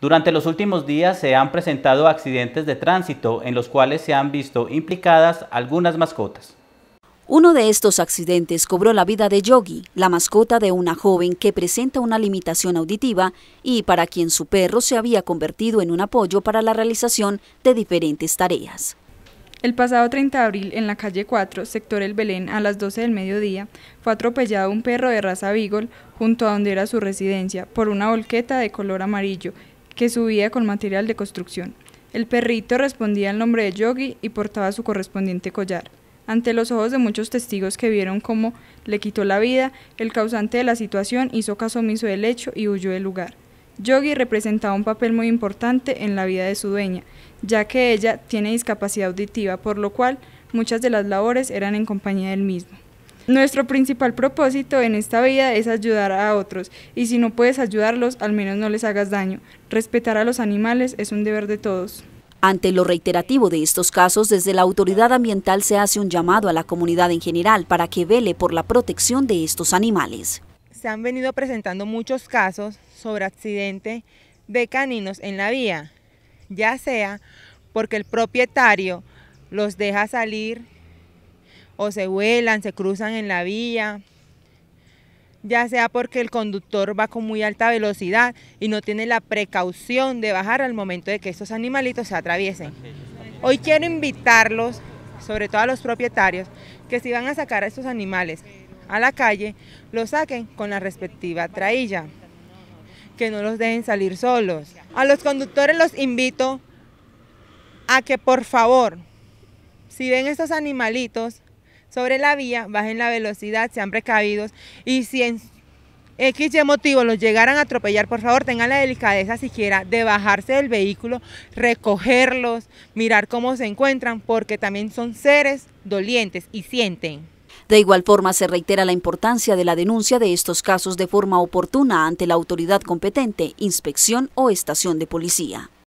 Durante los últimos días se han presentado accidentes de tránsito en los cuales se han visto implicadas algunas mascotas. Uno de estos accidentes cobró la vida de Yogi, la mascota de una joven que presenta una limitación auditiva y para quien su perro se había convertido en un apoyo para la realización de diferentes tareas. El pasado 30 de abril, en la calle 4, sector El Belén, a las 12 del mediodía, fue atropellado un perro de raza Beagle junto a donde era su residencia por una volqueta de color amarillo que subía con material de construcción. El perrito respondía al nombre de Yogi y portaba su correspondiente collar. Ante los ojos de muchos testigos que vieron cómo le quitó la vida, el causante de la situación hizo caso omiso del hecho y huyó del lugar. Yogi representaba un papel muy importante en la vida de su dueña, ya que ella tiene discapacidad auditiva, por lo cual muchas de las labores eran en compañía del mismo. Nuestro principal propósito en esta vida es ayudar a otros, y si no puedes ayudarlos, al menos no les hagas daño. Respetar a los animales es un deber de todos. Ante lo reiterativo de estos casos, desde la autoridad ambiental se hace un llamado a la comunidad en general para que vele por la protección de estos animales. Se han venido presentando muchos casos sobre accidente de caninos en la vía, ya sea porque el propietario los deja salir o se vuelan, se cruzan en la vía, ya sea porque el conductor va con muy alta velocidad y no tiene la precaución de bajar al momento de que estos animalitos se atraviesen. Hoy quiero invitarlos, sobre todo a los propietarios, que si van a sacar a estos animales a la calle, los saquen con la respectiva trailla, que no los dejen salir solos. A los conductores los invito a que por favor, si ven estos animalitos, sobre la vía, bajen la velocidad, sean precavidos y si en X motivo los llegaran a atropellar, por favor tengan la delicadeza siquiera de bajarse del vehículo, recogerlos, mirar cómo se encuentran, porque también son seres dolientes y sienten. De igual forma, se reitera la importancia de la denuncia de estos casos de forma oportuna ante la autoridad competente, inspección o estación de policía.